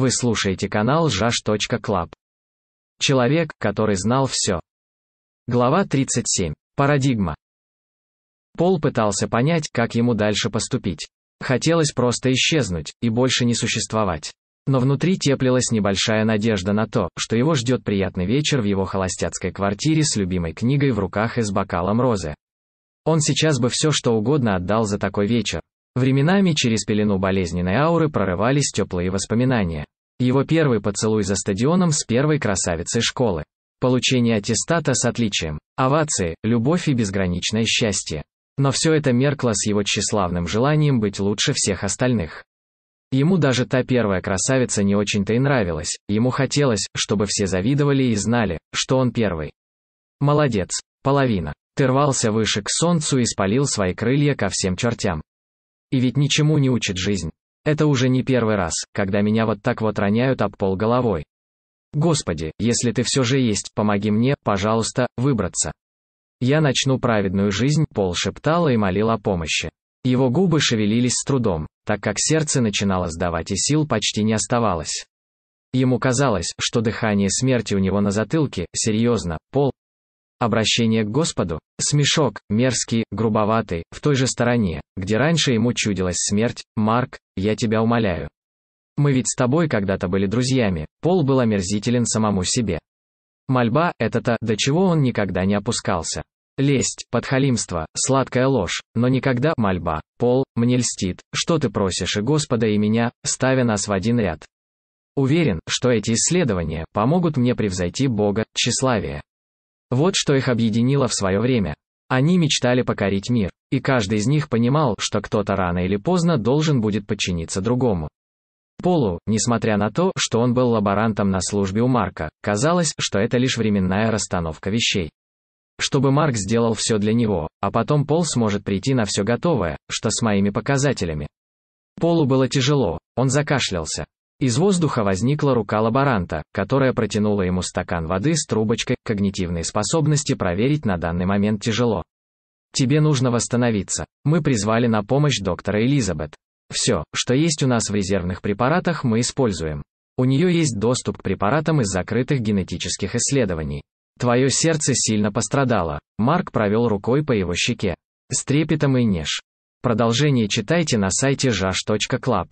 Вы слушаете канал жаж.клаб. Человек, который знал все. Глава 37. Парадигма. Пол пытался понять, как ему дальше поступить. Хотелось просто исчезнуть, и больше не существовать. Но внутри теплилась небольшая надежда на то, что его ждет приятный вечер в его холостяцкой квартире с любимой книгой в руках и с бокалом розы. Он сейчас бы все что угодно отдал за такой вечер, Временами через пелену болезненной ауры прорывались теплые воспоминания. Его первый поцелуй за стадионом с первой красавицей школы. Получение аттестата с отличием. Овации, любовь и безграничное счастье. Но все это меркло с его тщеславным желанием быть лучше всех остальных. Ему даже та первая красавица не очень-то и нравилась, ему хотелось, чтобы все завидовали и знали, что он первый. Молодец, половина. Ты рвался выше к солнцу и спалил свои крылья ко всем чертям. И ведь ничему не учит жизнь. Это уже не первый раз, когда меня вот так вот роняют об пол головой. Господи, если ты все же есть, помоги мне, пожалуйста, выбраться. Я начну праведную жизнь, Пол шептал и молил о помощи. Его губы шевелились с трудом, так как сердце начинало сдавать и сил почти не оставалось. Ему казалось, что дыхание смерти у него на затылке, серьезно, Пол, Обращение к Господу. Смешок, мерзкий, грубоватый, в той же стороне, где раньше ему чудилась смерть, Марк, я тебя умоляю. Мы ведь с тобой когда-то были друзьями, Пол был омерзителен самому себе. Мольба – это то, до чего он никогда не опускался. Лесть, подхалимство, сладкая ложь, но никогда мольба, пол, мне льстит, что ты просишь и Господа и меня, ставя нас в один ряд. Уверен, что эти исследования помогут мне превзойти Бога, тщеславие. Вот что их объединило в свое время. Они мечтали покорить мир, и каждый из них понимал, что кто-то рано или поздно должен будет подчиниться другому. Полу, несмотря на то, что он был лаборантом на службе у Марка, казалось, что это лишь временная расстановка вещей. Чтобы Марк сделал все для него, а потом Пол сможет прийти на все готовое, что с моими показателями. Полу было тяжело, он закашлялся. Из воздуха возникла рука лаборанта, которая протянула ему стакан воды с трубочкой, когнитивные способности проверить на данный момент тяжело. Тебе нужно восстановиться. Мы призвали на помощь доктора Элизабет. Все, что есть у нас в резервных препаратах, мы используем. У нее есть доступ к препаратам из закрытых генетических исследований. Твое сердце сильно пострадало. Марк провел рукой по его щеке. С трепетом и неж. Продолжение читайте на сайте jash.club.